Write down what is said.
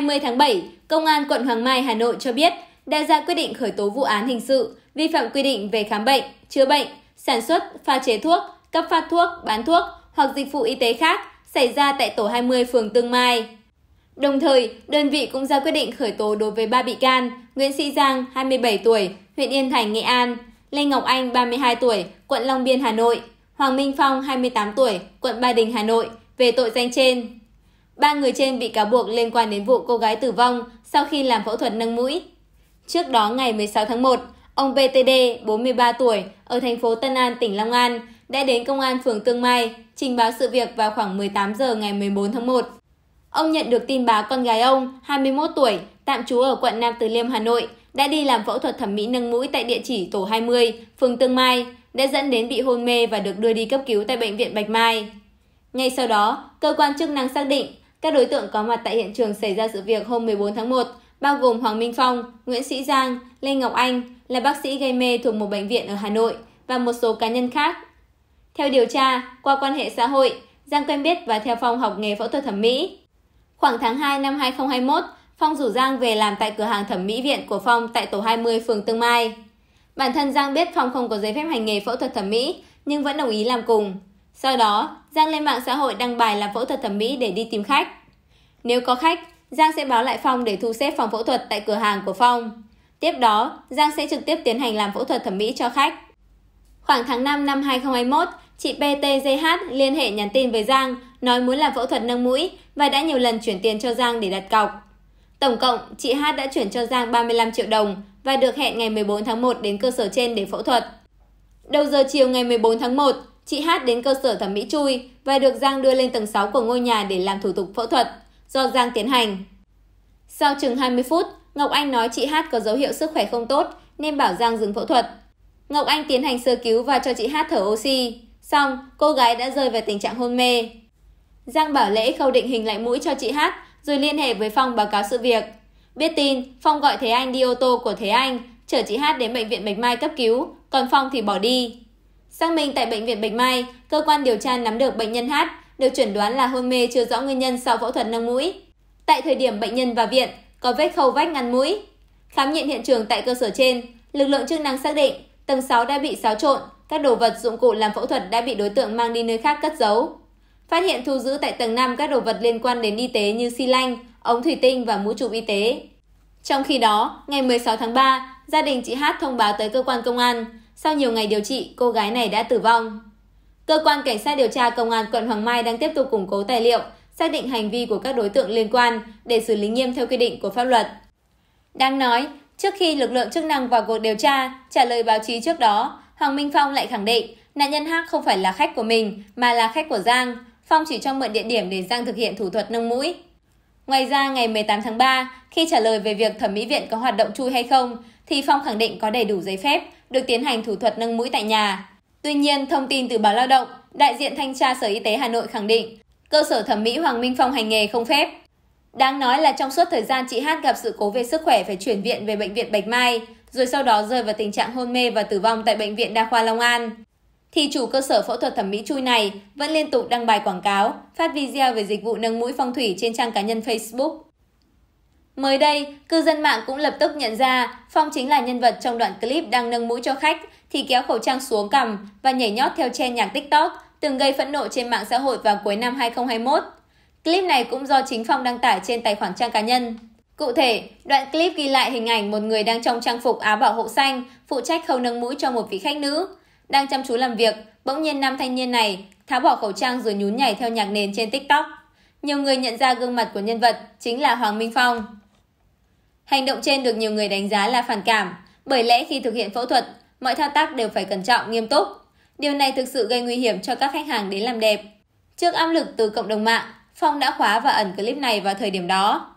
20 tháng 7, Công an quận Hoàng Mai, Hà Nội cho biết đã ra quyết định khởi tố vụ án hình sự vi phạm quy định về khám bệnh, chữa bệnh, sản xuất, pha chế thuốc, cấp phát thuốc, bán thuốc hoặc dịch vụ y tế khác xảy ra tại tổ 20 phường Tương Mai. Đồng thời, đơn vị cũng ra quyết định khởi tố đối với 3 bị can, Nguyễn Sĩ Giang, 27 tuổi, huyện Yên Thành, Nghệ An, Lê Ngọc Anh, 32 tuổi, quận Long Biên, Hà Nội, Hoàng Minh Phong, 28 tuổi, quận Ba Đình, Hà Nội, về tội danh trên. Ba người trên bị cáo buộc liên quan đến vụ cô gái tử vong sau khi làm phẫu thuật nâng mũi. Trước đó ngày 16 tháng 1, ông PTD, 43 tuổi, ở thành phố Tân An, tỉnh Long An, đã đến công an phường Tương Mai trình báo sự việc vào khoảng 18 giờ ngày 14 tháng 1. Ông nhận được tin báo con gái ông, 21 tuổi, tạm trú ở quận Nam Từ Liêm, Hà Nội, đã đi làm phẫu thuật thẩm mỹ nâng mũi tại địa chỉ tổ 20, phường Tương Mai, đã dẫn đến bị hôn mê và được đưa đi cấp cứu tại bệnh viện Bạch Mai. Ngay sau đó, cơ quan chức năng xác định các đối tượng có mặt tại hiện trường xảy ra sự việc hôm 14 tháng 1 bao gồm Hoàng Minh Phong, Nguyễn Sĩ Giang, Lê Ngọc Anh là bác sĩ gây mê thuộc một bệnh viện ở Hà Nội và một số cá nhân khác. Theo điều tra, qua quan hệ xã hội, Giang quen biết và theo Phong học nghề phẫu thuật thẩm mỹ. Khoảng tháng 2 năm 2021, Phong rủ Giang về làm tại cửa hàng thẩm mỹ viện của Phong tại tổ 20 phường Tương Mai. Bản thân Giang biết Phong không có giấy phép hành nghề phẫu thuật thẩm mỹ nhưng vẫn đồng ý làm cùng. Sau đó, Giang lên mạng xã hội đăng bài làm phẫu thuật thẩm mỹ để đi tìm khách. Nếu có khách, Giang sẽ báo lại Phong để thu xếp phòng phẫu thuật tại cửa hàng của Phong. Tiếp đó, Giang sẽ trực tiếp tiến hành làm phẫu thuật thẩm mỹ cho khách. Khoảng tháng 5 năm 2021, chị PTGH liên hệ nhắn tin với Giang, nói muốn làm phẫu thuật nâng mũi và đã nhiều lần chuyển tiền cho Giang để đặt cọc. Tổng cộng, chị H đã chuyển cho Giang 35 triệu đồng và được hẹn ngày 14 tháng 1 đến cơ sở trên để phẫu thuật. Đầu giờ chiều ngày 14 tháng 1, Chị Hát đến cơ sở thẩm mỹ chui và được Giang đưa lên tầng 6 của ngôi nhà để làm thủ tục phẫu thuật, do Giang tiến hành. Sau chừng 20 phút, Ngọc Anh nói chị Hát có dấu hiệu sức khỏe không tốt nên bảo Giang dừng phẫu thuật. Ngọc Anh tiến hành sơ cứu và cho chị Hát thở oxy. Xong, cô gái đã rơi vào tình trạng hôn mê. Giang bảo lễ khâu định hình lại mũi cho chị Hát rồi liên hệ với Phong báo cáo sự việc. Biết tin, Phong gọi Thế Anh đi ô tô của Thế Anh, chở chị Hát đến bệnh viện Bạch Mai cấp cứu, còn Phong thì bỏ đi xác minh tại bệnh viện Bạch Mai, cơ quan điều tra nắm được bệnh nhân H được chuẩn đoán là hôn mê chưa rõ nguyên nhân sau phẫu thuật nâng mũi. Tại thời điểm bệnh nhân vào viện, có vết khâu vách ngăn mũi. Khám nghiệm hiện trường tại cơ sở trên, lực lượng chức năng xác định tầng 6 đã bị xáo trộn, các đồ vật dụng cụ làm phẫu thuật đã bị đối tượng mang đi nơi khác cất giấu. Phát hiện thu giữ tại tầng 5 các đồ vật liên quan đến y tế như xi lanh, ống thủy tinh và mũ chụp y tế. Trong khi đó, ngày 16 tháng 3, gia đình chị Hát thông báo tới cơ quan công an sau nhiều ngày điều trị, cô gái này đã tử vong. Cơ quan Cảnh sát điều tra Công an quận Hoàng Mai đang tiếp tục củng cố tài liệu, xác định hành vi của các đối tượng liên quan để xử lý nghiêm theo quy định của pháp luật. Đang nói, trước khi lực lượng chức năng vào cuộc điều tra, trả lời báo chí trước đó, Hoàng Minh Phong lại khẳng định nạn nhân H không phải là khách của mình mà là khách của Giang. Phong chỉ cho mượn địa điểm để Giang thực hiện thủ thuật nâng mũi. Ngoài ra, ngày 18 tháng 3, khi trả lời về việc thẩm mỹ viện có hoạt động chui hay không, thì Phong khẳng định có đầy đủ giấy phép được tiến hành thủ thuật nâng mũi tại nhà. Tuy nhiên, thông tin từ báo lao động, đại diện thanh tra Sở Y tế Hà Nội khẳng định cơ sở thẩm mỹ Hoàng Minh Phong hành nghề không phép. Đáng nói là trong suốt thời gian chị Hát gặp sự cố về sức khỏe phải chuyển viện về bệnh viện Bạch Mai, rồi sau đó rơi vào tình trạng hôn mê và tử vong tại bệnh viện Đa khoa Long An. Thì chủ cơ sở phẫu thuật thẩm mỹ chui này vẫn liên tục đăng bài quảng cáo, phát video về dịch vụ nâng mũi phong thủy trên trang cá nhân Facebook mới đây cư dân mạng cũng lập tức nhận ra phong chính là nhân vật trong đoạn clip đang nâng mũi cho khách thì kéo khẩu trang xuống cầm và nhảy nhót theo che nhạc tiktok từng gây phẫn nộ trên mạng xã hội vào cuối năm 2021. Clip này cũng do chính Phong đăng tải trên tài khoản trang cá nhân. Cụ thể, đoạn clip ghi lại hình ảnh một người đang trong trang phục áo bảo hộ xanh, phụ trách khâu nâng mũi cho một vị khách nữ. Đang chăm chú làm việc, bỗng nhiên nam thanh niên này tháo bỏ khẩu trang rồi nhún nhảy theo nhạc nền trên TikTok. Nhiều người nhận ra gương mặt của nhân vật chính là Hoàng Minh Phong. Hành động trên được nhiều người đánh giá là phản cảm, bởi lẽ khi thực hiện phẫu thuật, mọi thao tác đều phải cẩn trọng, nghiêm túc. Điều này thực sự gây nguy hiểm cho các khách hàng đến làm đẹp. Trước áp lực từ cộng đồng mạng, Phong đã khóa và ẩn clip này vào thời điểm đó.